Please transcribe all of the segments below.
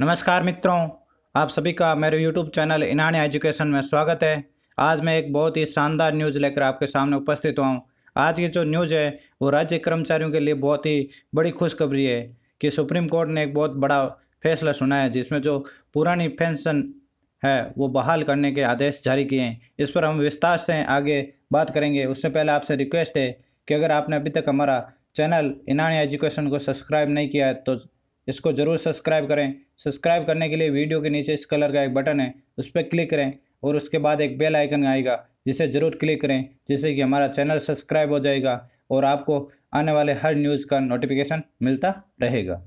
नमस्कार मित्रों आप सभी का मेरे YouTube चैनल इनानी एजुकेशन में स्वागत है आज मैं एक बहुत ही शानदार न्यूज़ लेकर आपके सामने उपस्थित हुआ हूँ आज की जो न्यूज़ है वो राज्य कर्मचारियों के लिए बहुत ही बड़ी खुशखबरी है कि सुप्रीम कोर्ट ने एक बहुत बड़ा फैसला सुना है जिसमें जो पुरानी पेंशन है वो बहाल करने के आदेश जारी किए हैं इस पर हम विस्तार से आगे बात करेंगे उससे पहले आपसे रिक्वेस्ट है कि अगर आपने अभी तक हमारा चैनल इनानी एजुकेशन को सब्सक्राइब नहीं किया है तो इसको ज़रूर सब्सक्राइब करें सब्सक्राइब करने के लिए वीडियो के नीचे इस कलर का एक बटन है उस पर क्लिक करें और उसके बाद एक बेल आइकन आएगा जिसे ज़रूर क्लिक करें जिससे कि हमारा चैनल सब्सक्राइब हो जाएगा और आपको आने वाले हर न्यूज़ का नोटिफिकेशन मिलता रहेगा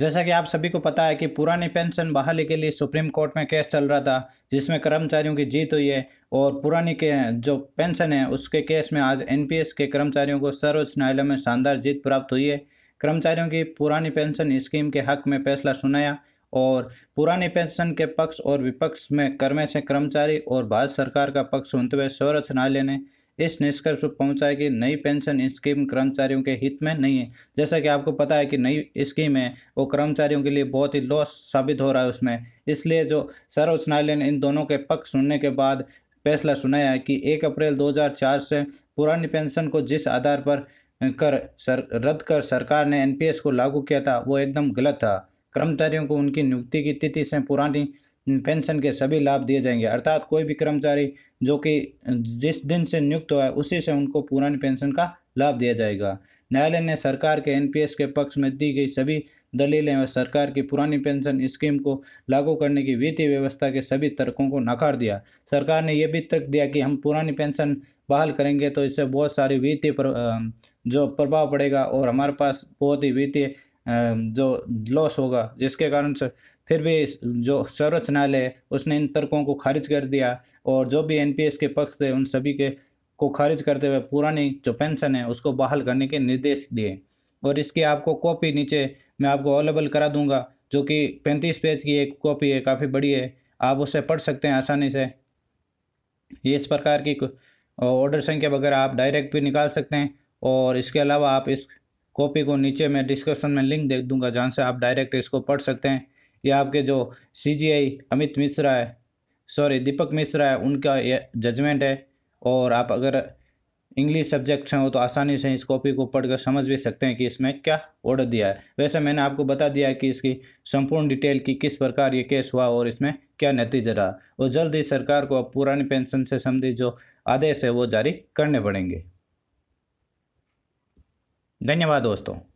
जैसा कि आप सभी को पता है कि पुरानी पेंशन बहाली के लिए सुप्रीम कोर्ट में केस चल रहा था जिसमें कर्मचारियों की जीत हुई है और पुरानी के जो पेंशन है उसके केस में आज एनपीएस के कर्मचारियों को सर्वोच्च न्यायालय में शानदार जीत प्राप्त हुई है कर्मचारियों की पुरानी पेंशन स्कीम के हक में फैसला सुनाया और पुरानी पेंशन के पक्ष और विपक्ष में कर्मे से कर्मचारी और भारत सरकार का पक्ष सुनते हुए सर्वोच्च न्यायालय ने इस निष्कर्ष पर पहुंचा है कि नई पेंशन स्कीम कर्मचारियों के हित में नहीं है जैसा कि आपको पता है कि नई स्कीम है वो कर्मचारियों के लिए बहुत ही लॉस साबित हो रहा है उसमें इसलिए जो सर्वोच्च न्यायालय ने इन दोनों के पक्ष सुनने के बाद फैसला सुनाया है कि एक अप्रैल 2004 से पुरानी पेंशन को जिस आधार पर कर सर रद्द कर सरकार ने एनपीएस को लागू किया था वो एकदम गलत था कर्मचारियों को उनकी नियुक्ति की तिथि से पुरानी पेंशन के सभी लाभ दिए जाएंगे अर्थात कोई भी कर्मचारी जो कि जिस दिन से नियुक्त हुआ है उसी से उनको पुरानी पेंशन का लाभ दिया जाएगा न्यायालय ने सरकार के एनपीएस के पक्ष में दी गई सभी दलीलें और सरकार की पुरानी पेंशन स्कीम को लागू करने की वित्तीय व्यवस्था के सभी तर्कों को नकार दिया सरकार ने यह भी तर्क दिया कि हम पुरानी पेंशन बहाल करेंगे तो इससे बहुत सारी वित्तीय जो प्रभाव पड़ेगा और हमारे पास बहुत ही वित्तीय जो लॉस होगा जिसके कारण से फिर भी जो सर्वोच्च न्यायालय उसने इन तर्कों को खारिज कर दिया और जो भी एनपीएस के पक्ष थे उन सभी के को खारिज करते हुए पुरानी जो पेंशन है उसको बहाल करने के निर्देश दिए और इसकी आपको कॉपी नीचे मैं आपको अवेलेबल करा दूंगा जो कि पैंतीस पेज की एक कॉपी है काफ़ी बड़ी है आप उसे पढ़ सकते हैं आसानी से ये इस प्रकार की ऑर्डर संख्या वगैरह आप डायरेक्ट भी निकाल सकते हैं और इसके अलावा आप इस कॉपी को नीचे मैं डिस्क्रिप्शन में लिंक दे दूंगा जहाँ से आप डायरेक्ट इसको पढ़ सकते हैं ये आपके जो सी अमित मिश्रा है सॉरी दीपक मिश्रा है उनका ये जजमेंट है और आप अगर इंग्लिश सब्जेक्ट हैं तो आसानी से इस कॉपी को पढ़कर समझ भी सकते हैं कि इसमें क्या ऑर्डर दिया है वैसे मैंने आपको बता दिया है कि इसकी संपूर्ण डिटेल की किस प्रकार ये केस हुआ और इसमें क्या नतीजा रहा और जल्द ही सरकार को अब पुरानी पेंशन से संबंधित जो आदेश है वो जारी करने पड़ेंगे धन्यवाद दोस्तों